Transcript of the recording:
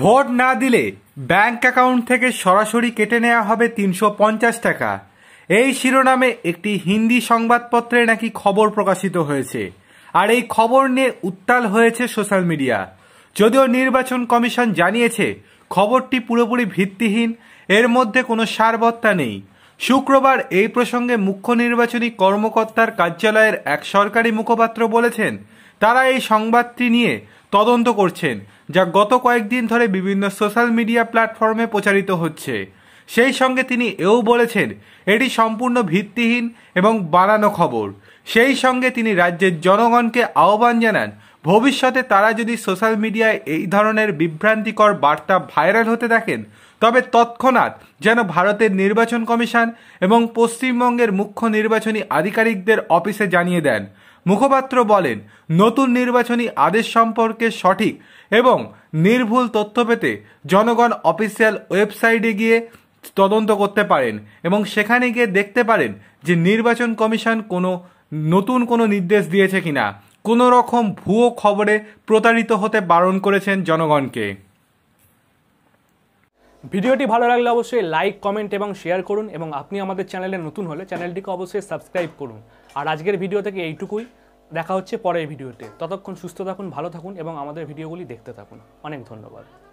vote না দিলে bank account থেকে সরাসরি কেটে নেওয়া হবে তিনশো পঞ্চাশ টাকা এই শিরোনামে একটি হিন্দি সংবাদপত্রে নাকি খবর প্রকাশিত হয়েছে আর এই খবর নিয়ে উত্তাল হয়েছে সোশ্যাল মিডিয়া যদিও নির্বাচন কমিশন জানিয়েছে খবরটি পুরোপুরি ভিত্তিহীন এর মধ্যে কোনো সারবত্তা নেই শুক্রবার এই প্রসঙ্গে মুখ্য নির্বাচনী কর্মকর্তার কার্যালয়ের এক সরকারি মুখপাত্র বলেছেন তারা এই সংবাদটি নিয়ে তদন্ত করছেন যা গত কয়েকদিন ধরে বিভিন্ন সোশ্যাল মিডিয়া প্ল্যাটফর্মে প্রচারিত হচ্ছে সেই সঙ্গে তিনি এও বলেছেন এটি সম্পূর্ণ ভিত্তিহীন এবং বানানো খবর সেই সঙ্গে তিনি রাজ্যের জনগণকে আহ্বান জানান ভবিষ্যতে তারা যদি সোশ্যাল মিডিয়ায় এই ধরনের বিভ্রান্তিকর বার্তা ভাইরাল হতে দেখেন তবে তৎক্ষণাৎ যেন ভারতের নির্বাচন কমিশন এবং পশ্চিমবঙ্গের মুখ্য নির্বাচনী আধিকারিকদের অফিসে জানিয়ে দেন মুখপাত্র বলেন নতুন নির্বাচনী আদেশ সম্পর্কে সঠিক এবং নির্ভুল তথ্য পেতে জনগণ অফিসিয়াল ওয়েবসাইটে গিয়ে তদন্ত করতে পারেন এবং সেখানে গিয়ে দেখতে পারেন যে নির্বাচন কমিশন কোনো নতুন কোনো নির্দেশ দিয়েছে কিনা কোনো রকম ভুয়ো খবরে প্রতারিত হতে বারণ করেছেন জনগণকে ভিডিওটি ভালো লাগলে অবশ্যই লাইক কমেন্ট এবং শেয়ার করুন এবং আপনি আমাদের চ্যানেলে নতুন হলে চ্যানেলটিকে অবশ্যই সাবস্ক্রাইব করুন আর আজকের ভিডিও থেকে এইটুকুই দেখা হচ্ছে পরের ভিডিওতে ততক্ষণ সুস্থ থাকুন ভালো থাকুন এবং আমাদের ভিডিওগুলি দেখতে থাকুন অনেক ধন্যবাদ